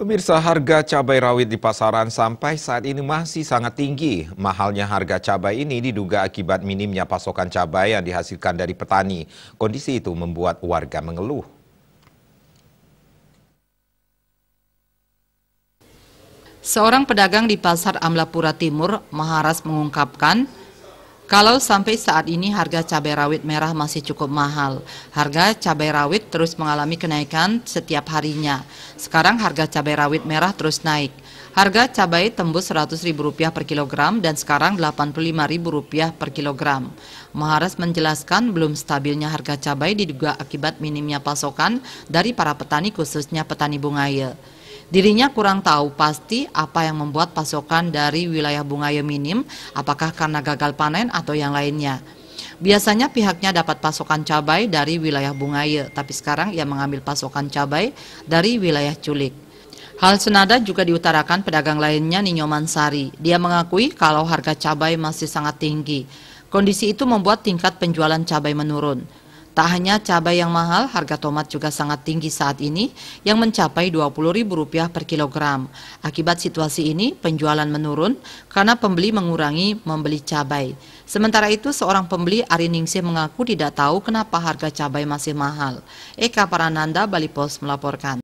Pemirsa harga cabai rawit di pasaran sampai saat ini masih sangat tinggi. Mahalnya harga cabai ini diduga akibat minimnya pasokan cabai yang dihasilkan dari petani. Kondisi itu membuat warga mengeluh. Seorang pedagang di Pasar Amlapura Timur, Maharas mengungkapkan, kalau sampai saat ini harga cabai rawit merah masih cukup mahal, harga cabai rawit terus mengalami kenaikan setiap harinya. Sekarang harga cabai rawit merah terus naik. Harga cabai tembus Rp100.000 per kilogram dan sekarang Rp85.000 per kilogram. Maharas menjelaskan belum stabilnya harga cabai diduga akibat minimnya pasokan dari para petani khususnya petani bunga bungaya. Dirinya kurang tahu pasti apa yang membuat pasokan dari wilayah Bungaya minim, apakah karena gagal panen atau yang lainnya. Biasanya pihaknya dapat pasokan cabai dari wilayah Bungaya tapi sekarang ia mengambil pasokan cabai dari wilayah Culik. Hal senada juga diutarakan pedagang lainnya Ninyo Mansari. Dia mengakui kalau harga cabai masih sangat tinggi. Kondisi itu membuat tingkat penjualan cabai menurun. Tak hanya cabai yang mahal, harga tomat juga sangat tinggi saat ini yang mencapai Rp20.000 per kilogram. Akibat situasi ini, penjualan menurun karena pembeli mengurangi membeli cabai. Sementara itu, seorang pembeli Ari Ningsih mengaku tidak tahu kenapa harga cabai masih mahal. Eka Parananda, Bali Post melaporkan.